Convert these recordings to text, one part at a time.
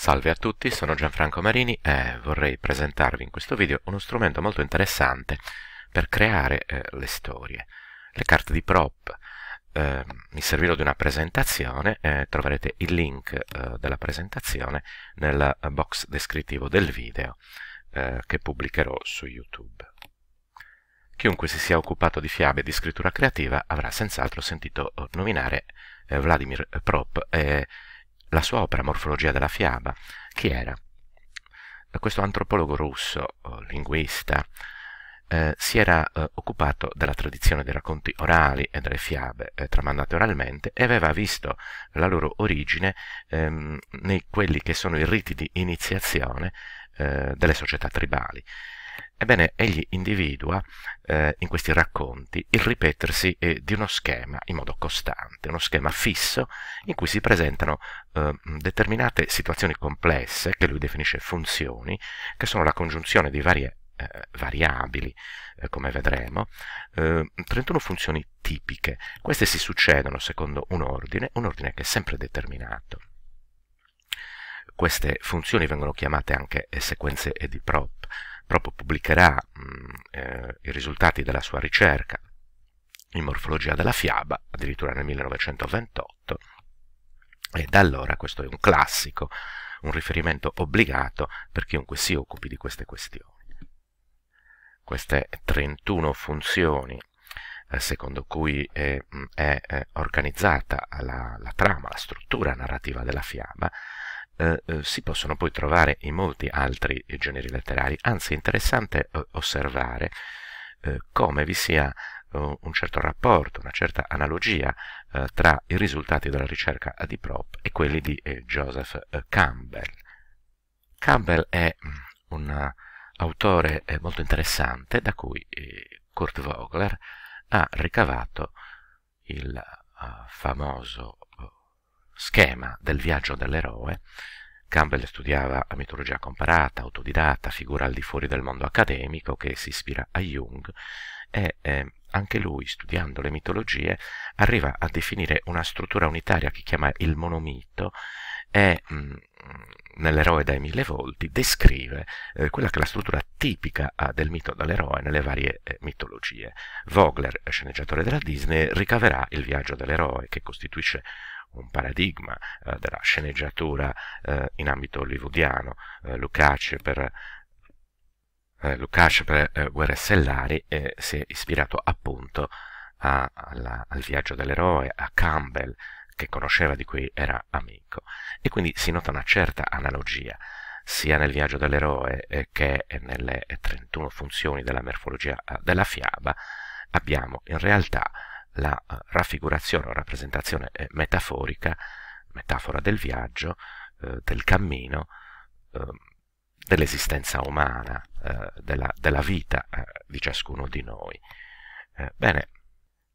Salve a tutti, sono Gianfranco Marini e vorrei presentarvi in questo video uno strumento molto interessante per creare eh, le storie. Le carte di prop eh, mi servirò di una presentazione, eh, troverete il link eh, della presentazione nel box descrittivo del video eh, che pubblicherò su YouTube. Chiunque si sia occupato di fiabe e di scrittura creativa avrà senz'altro sentito eh, nominare Vladimir Prop e la sua opera Morfologia della fiaba, chi era questo antropologo russo, eh, linguista, eh, si era eh, occupato della tradizione dei racconti orali e delle fiabe eh, tramandate oralmente e aveva visto la loro origine ehm, nei quelli che sono i riti di iniziazione eh, delle società tribali. Ebbene, egli individua eh, in questi racconti il ripetersi eh, di uno schema in modo costante, uno schema fisso in cui si presentano eh, determinate situazioni complesse, che lui definisce funzioni, che sono la congiunzione di varie eh, variabili, eh, come vedremo, 31 eh, funzioni tipiche. Queste si succedono secondo un ordine, un ordine che è sempre determinato. Queste funzioni vengono chiamate anche sequenze di prop proprio pubblicherà mh, mm, eh, i risultati della sua ricerca in morfologia della fiaba, addirittura nel 1928, e da allora questo è un classico, un riferimento obbligato per chiunque si occupi di queste questioni. Queste 31 funzioni eh, secondo cui eh, mm, è, è eh, organizzata la, la trama, la struttura narrativa della fiaba, eh, eh, si possono poi trovare in molti altri generi letterari, anzi è interessante eh, osservare come vi sia un certo rapporto, una certa analogia eh, tra i risultati della ricerca di Prop e quelli di eh, Joseph eh, Campbell. Campbell è mm, un autore molto interessante da cui Kurt Vogler ha ricavato il famoso schema del viaggio dell'eroe, Campbell studiava la mitologia comparata, autodidatta, figura al di fuori del mondo accademico che si ispira a Jung e eh, anche lui, studiando le mitologie, arriva a definire una struttura unitaria che chiama il monomito e mh, mm, nell'eroe dai mille volti descrive eh, quella che è la struttura tipica ah, del mito dell'eroe nelle varie eh, mitologie. Vogler, sceneggiatore della Disney, ricaverà il viaggio dell'eroe che costituisce un paradigma eh, della sceneggiatura eh, in ambito hollywoodiano, eh, Lukács per, eh, Lukács per eh, Guerre Stellari eh, si è ispirato appunto a, alla, al viaggio dell'eroe, a Campbell, che conosceva di cui era amico. E quindi si nota una certa analogia sia nel viaggio dell'eroe che nelle 31 funzioni della morfologia della fiaba abbiamo in realtà la eh, raffigurazione o rappresentazione eh, metaforica, metafora del viaggio, eh, del cammino, ehm, dell'esistenza umana, della, della, vita di ciascuno di noi. bene,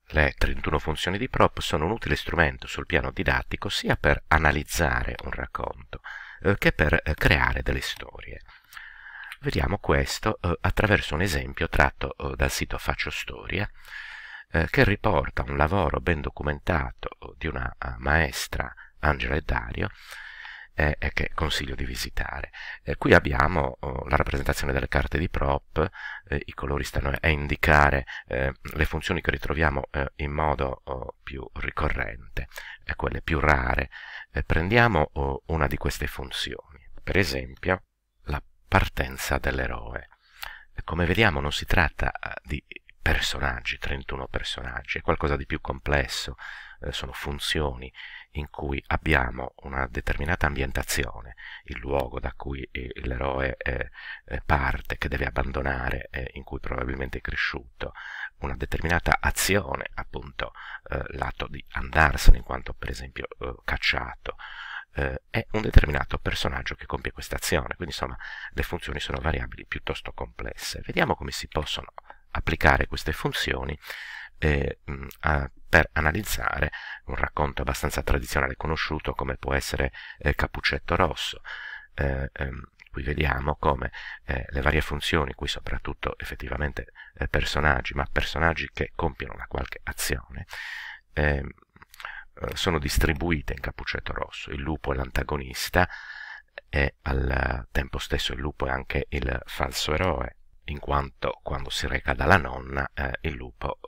le 31 funzioni di prop sono un utile strumento sul piano didattico sia per analizzare un racconto che per creare delle storie. Vediamo questo attraverso un esempio tratto dal sito Faccio Storia, eh, che riporta un lavoro ben documentato di una eh, maestra, Angela e Dario, eh, che consiglio di visitare. Eh, qui abbiamo oh, la rappresentazione delle carte di prop, eh, i colori stanno a indicare eh, le funzioni che ritroviamo in modo oh, più ricorrente, quelle più rare. prendiamo oh, una di queste funzioni, per esempio la partenza dell'eroe. Come vediamo non si tratta di personaggi, 31 personaggi, è qualcosa di più complesso, eh, sono funzioni in cui abbiamo una determinata ambientazione, il luogo da cui eh, l'eroe eh, parte, che deve abbandonare, eh, in cui probabilmente è cresciuto, una determinata azione, appunto eh, l'atto di andarsene in quanto per esempio eh, cacciato, è un determinato personaggio che compie questa azione, quindi insomma le funzioni sono variabili piuttosto complesse. Vediamo come si possono applicare queste funzioni eh, a, per analizzare un racconto abbastanza tradizionale conosciuto come può essere eh, Cappuccetto Rosso. Eh, ehm, qui vediamo come eh, le varie funzioni, qui soprattutto effettivamente eh, personaggi, ma personaggi che compiono una qualche azione, ehm, eh, sono distribuite in Cappuccetto Rosso. Il lupo è l'antagonista e al tempo stesso il lupo è anche il falso eroe, in quanto quando si reca dalla nonna eh, il lupo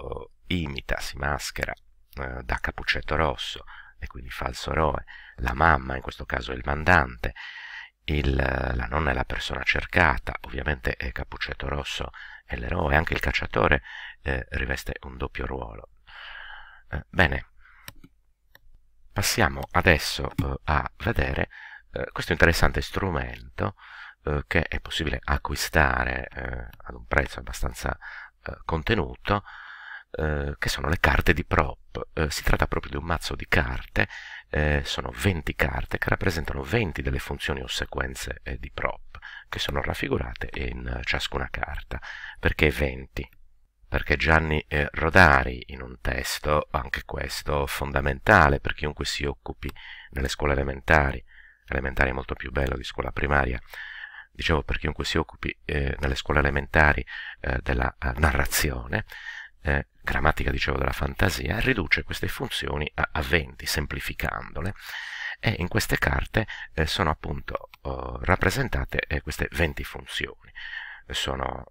eh, imita, si maschera eh, da cappuccetto Rosso e quindi falso eroe, la mamma, in questo caso è il mandante, il, la nonna è la persona cercata, ovviamente cappuccetto Rosso è l'eroe, anche il cacciatore eh, riveste un doppio ruolo. Eh, bene, passiamo adesso eh, a vedere questo interessante strumento eh, che è possibile acquistare eh, ad un prezzo abbastanza eh, contenuto, eh, che sono le carte di prop. Eh, si tratta proprio di un mazzo di carte, sono 20 carte che rappresentano 20 delle funzioni o sequenze di prop, che sono raffigurate in ciascuna carta. Perché 20? perché Gianni eh, Rodari in un testo, anche questo fondamentale per chiunque si occupi nelle scuole elementari, elementari è molto più bello di scuola primaria, dicevo per chiunque si occupi eh, nelle scuole elementari eh, della eh, narrazione, eh, grammatica dicevo della fantasia, riduce queste funzioni a 20, semplificandole, e in queste carte eh, sono appunto oh, rappresentate eh, queste 20 funzioni. Sono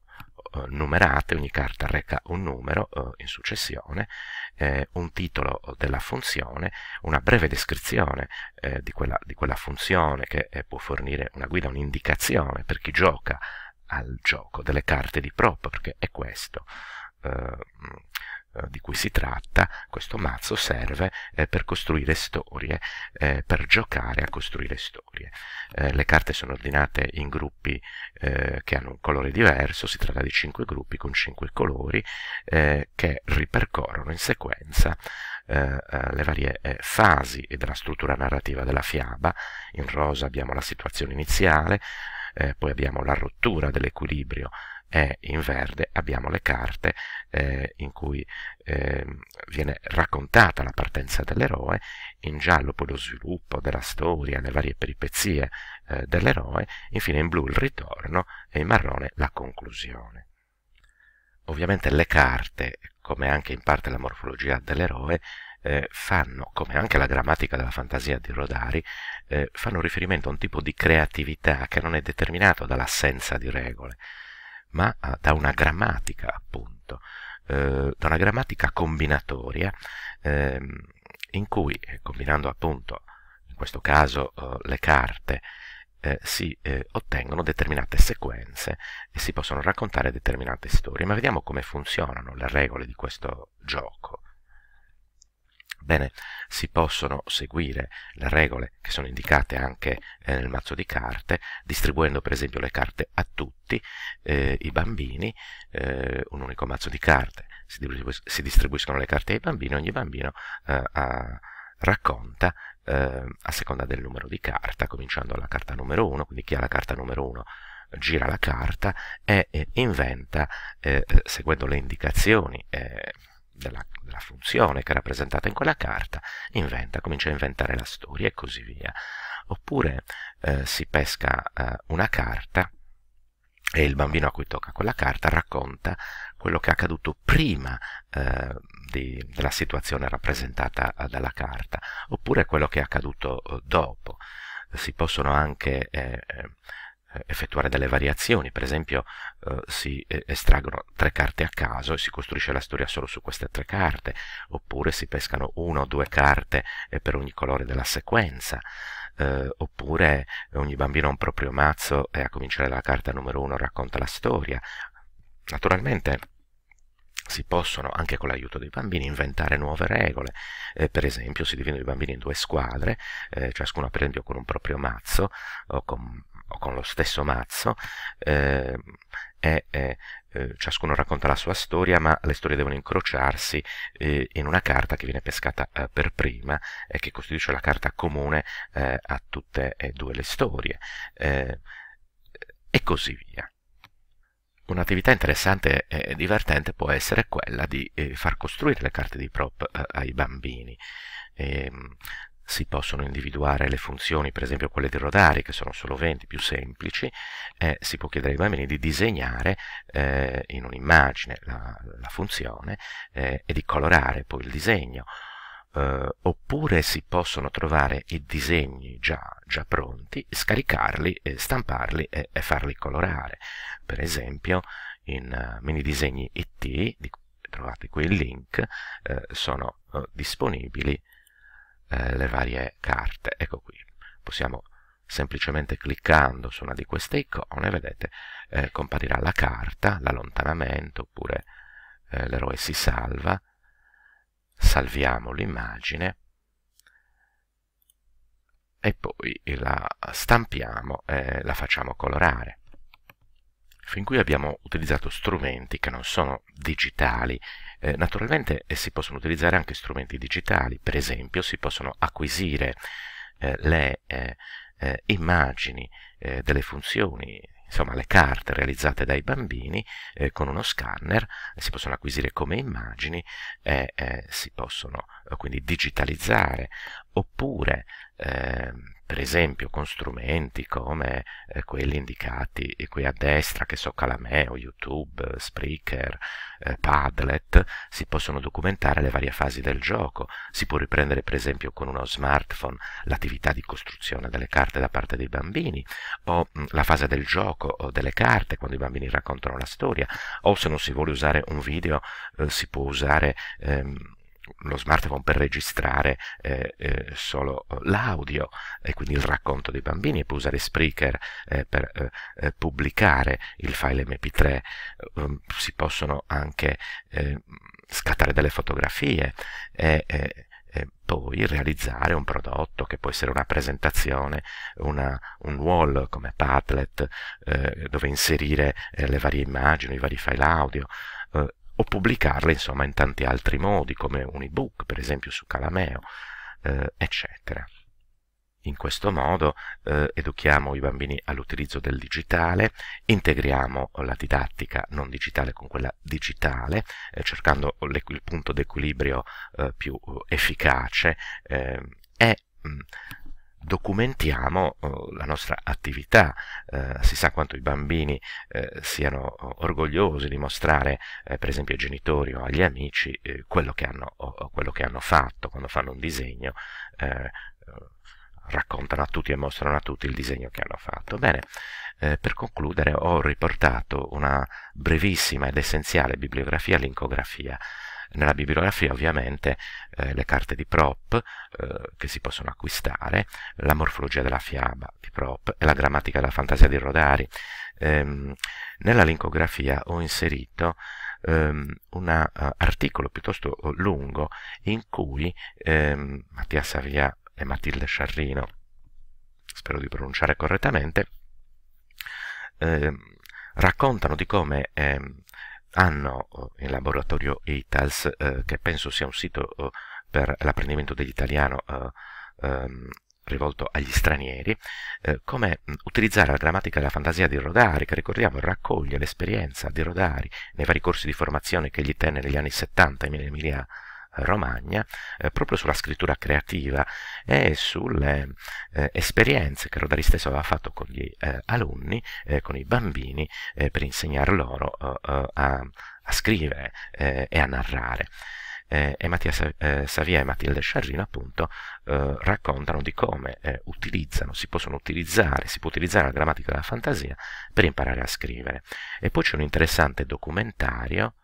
eh, numerate, ogni carta reca un numero eh, in successione, eh, un titolo della funzione, una breve descrizione eh, di quella, di, quella, funzione che eh, può fornire una guida, un'indicazione per chi gioca al gioco delle carte di prop, perché è questo eh, eh, di cui si tratta, questo mazzo serve eh, per costruire storie, eh, per giocare a costruire storie. Eh, le carte sono ordinate in gruppi eh, che hanno un colore diverso, si tratta di 5 gruppi con 5 colori eh, che ripercorrono in sequenza le varie fasi della struttura narrativa della fiaba. In rosa abbiamo la situazione iniziale, poi abbiamo la rottura dell'equilibrio e in verde abbiamo le carte eh, in cui eh, viene raccontata la partenza dell'eroe, in giallo poi lo sviluppo della storia, le varie peripezie eh, dell'eroe, infine in blu il ritorno e in marrone la conclusione. Ovviamente le carte, come anche in parte la morfologia dell'eroe, eh, fanno, come anche la grammatica della fantasia di Rodari, eh, fanno riferimento a un tipo di creatività che non è determinato dall'assenza di regole, ma ah, da una grammatica appunto, eh, da una grammatica combinatoria eh, in cui, eh, combinando appunto, in questo caso, eh, le carte, eh, si eh, ottengono determinate sequenze e si possono raccontare determinate storie. Ma vediamo come funzionano le regole di questo gioco. Bene, si possono seguire le regole che sono indicate anche eh, nel mazzo di carte, distribuendo per esempio le carte a tutti eh, i bambini, eh, un unico mazzo di carte, si, distribuis si, distribuiscono le carte ai bambini, ogni bambino eh, ha, racconta eh, a seconda del numero di carta, cominciando dalla carta numero 1, quindi chi ha la carta numero 1 gira la carta e inventa, seguendo le indicazioni della, della funzione che è rappresentata in quella carta, inventa, comincia a inventare la storia e così via. Oppure eh, si pesca eh, una carta e il bambino a cui tocca quella carta racconta quello che è accaduto prima eh, di, della situazione rappresentata eh, dalla carta, oppure quello che è accaduto eh, dopo. Si possono anche eh, eh, effettuare delle variazioni, per esempio eh, si eh, estraggono tre carte a caso e si costruisce la storia solo su queste tre carte, oppure si pescano una o due carte eh, per ogni colore della sequenza, eh, oppure ogni bambino ha un proprio mazzo e a cominciare dalla carta numero uno racconta la storia. Naturalmente si possono, anche con l'aiuto dei bambini, inventare nuove regole. Eh, per esempio, si dividono i bambini in due squadre, eh, ciascuno per esempio con un proprio mazzo o con o con lo stesso mazzo, eh, è, è, eh, ciascuno racconta la sua storia, ma le storie devono incrociarsi eh, in una carta che viene pescata eh, per prima e che costituisce la carta comune eh, a tutte e due le storie, eh, e così via. Un'attività interessante e divertente può essere quella di far costruire le carte di prop ai bambini. E, ehm, si possono individuare le funzioni, per esempio quelle di rotari, che sono solo 20 più semplici, eh, si può chiedere ai bambini di disegnare eh, in un'immagine la, la funzione eh, e di colorare poi il disegno. Eh, oppure si possono trovare i disegni già, già pronti, scaricarli, eh, stamparli e, e, farli colorare. Per esempio in uh, mini disegni IT, di, trovate qui il link, sono uh, disponibili eh, le varie carte. Ecco qui, possiamo semplicemente cliccando su una di queste icone, vedete, eh, comparirà la carta, l'allontanamento, oppure eh, l'eroe si salva, salviamo l'immagine e poi la stampiamo e la facciamo colorare. Fin qui abbiamo utilizzato strumenti che non sono digitali eh, naturalmente eh, si possono utilizzare anche strumenti digitali, per esempio si possono acquisire eh, le eh, eh, immagini delle funzioni insomma le carte realizzate dai bambini eh, con uno scanner si possono acquisire come immagini e eh, eh, si possono quindi digitalizzare oppure ehm, per esempio con strumenti come eh, quelli indicati eh, qui a destra, che so Calameo, YouTube, eh, Spreaker, eh, Padlet, si possono documentare le varie fasi del gioco, si può riprendere per esempio con uno smartphone l'attività di costruzione delle carte da parte dei bambini, o mh, mm, la fase del gioco o delle carte quando i bambini raccontano la storia, o se non si vuole usare un video eh, si può usare... Ehm, lo smartphone per registrare eh, eh, solo l'audio e quindi il racconto dei bambini e poi usare Spreaker eh, per eh, eh, pubblicare il file mp3 ehm, si possono anche eh, scattare delle fotografie e, e poi realizzare un prodotto che può essere una presentazione, una, un wall come Padlet eh, dove inserire eh, le varie immagini, i vari file audio eh, o pubblicarle insomma in tanti altri modi come un ebook per esempio su Calameo eh, eccetera in questo modo eh, educhiamo i bambini all'utilizzo del digitale, integriamo la didattica non digitale con quella digitale, eh, cercando il punto d'equilibrio eh, più eh, efficace ehm, e mh, mm, documentiamo eh, la nostra attività, eh, si sa quanto i bambini eh, siano eh, orgogliosi di mostrare eh, per esempio ai genitori o agli amici eh, quello che, hanno, o, quello, che hanno, fatto quando fanno un disegno, raccontano a tutti e mostrano a tutti il disegno che hanno fatto. Bene, per concludere ho riportato una brevissima ed essenziale bibliografia, lincografia nella bibliografia ovviamente eh, le carte di prop eh, che si possono acquistare, la morfologia della fiaba di prop e la grammatica della fantasia di Rodari. Ehm, nella lincografia ho inserito ehm, un uh, articolo piuttosto eh, lungo in cui ehm, Mattia Savia e Matilde Sciarrino, spero di pronunciare correttamente, ehm, raccontano di come ehm, hanno oh, in laboratorio ITALS, eh, che penso sia un sito oh, per l'apprendimento dell'italiano eh, ehm, rivolto agli stranieri, eh, come utilizzare la grammatica e la fantasia di Rodari, che ricordiamo raccoglie l'esperienza di Rodari nei vari corsi di formazione che gli tenne negli anni 70 in Emilia Romagna eh, proprio sulla scrittura creativa e sulle eh, esperienze che Rodari stesso aveva fatto con gli eh, alunni, eh, con i bambini, eh, per insegnare loro eh, a, a, scrivere e a narrare. e Mattia Savia e Matilde Sciarrino appunto raccontano di come utilizzano, si possono utilizzare, si può utilizzare la grammatica della fantasia per imparare a scrivere. E poi c'è un interessante documentario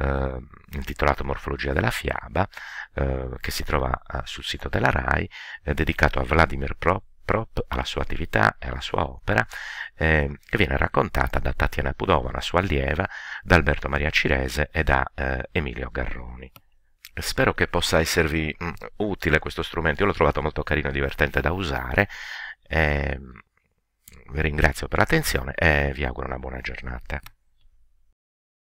eh, intitolato Morfologia della fiaba, eh, che si trova eh, sul sito della RAI, eh, dedicato a Vladimir Prop, Prop, alla sua attività e alla sua opera, ehm, che viene raccontata da Tatiana Pudova, la sua allieva, da Alberto Maria Cirese e da eh, Emilio Garroni. Spero che possa esservi mh, mm, utile questo strumento, io l'ho trovato molto carino e divertente da usare. Eh, vi ringrazio per l'attenzione e vi auguro una buona giornata.